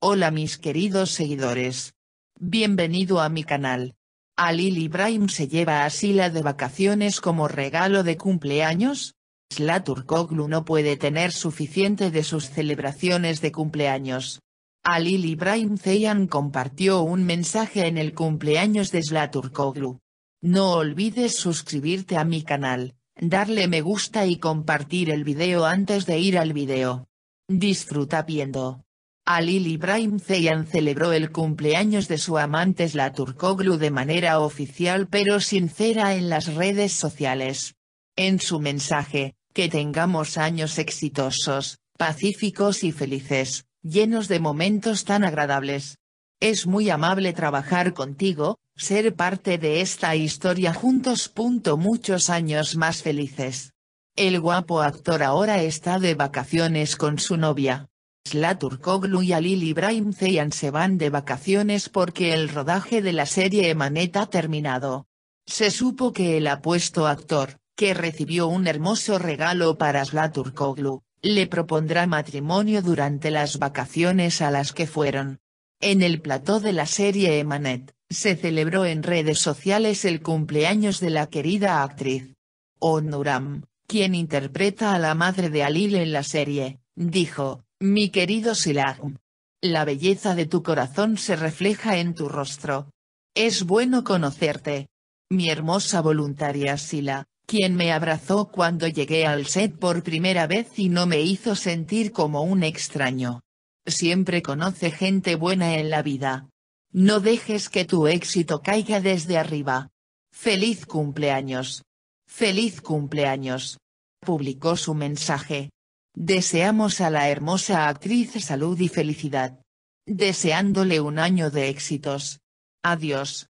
Hola mis queridos seguidores. Bienvenido a mi canal. Alil Ibrahim se lleva a Sila de vacaciones como regalo de cumpleaños. Slaturkoglu no puede tener suficiente de sus celebraciones de cumpleaños. Alil Ibrahim Zeyan compartió un mensaje en el cumpleaños de Slaturkoglu. No olvides suscribirte a mi canal, darle me gusta y compartir el video antes de ir al video. Disfruta viendo. Alil Ibrahim Zeyan celebró el cumpleaños de su amante la Turkoglu de manera oficial pero sincera en las redes sociales. En su mensaje, que tengamos años exitosos, pacíficos y felices, llenos de momentos tan agradables. Es muy amable trabajar contigo, ser parte de esta historia juntos. Muchos años más felices. El guapo actor ahora está de vacaciones con su novia, Slatur Koglu y Alil Ibrahim Zeyan se van de vacaciones porque el rodaje de la serie Emanet ha terminado. Se supo que el apuesto actor, que recibió un hermoso regalo para Slatur Koglu, le propondrá matrimonio durante las vacaciones a las que fueron. En el plató de la serie Emanet, se celebró en redes sociales el cumpleaños de la querida actriz. Onuram, quien interpreta a la madre de Alil en la serie, dijo, mi querido Sila. La belleza de tu corazón se refleja en tu rostro. Es bueno conocerte. Mi hermosa voluntaria Sila, quien me abrazó cuando llegué al set por primera vez y no me hizo sentir como un extraño. Siempre conoce gente buena en la vida. No dejes que tu éxito caiga desde arriba. Feliz cumpleaños. Feliz cumpleaños. Publicó su mensaje. Deseamos a la hermosa actriz salud y felicidad. Deseándole un año de éxitos. Adiós.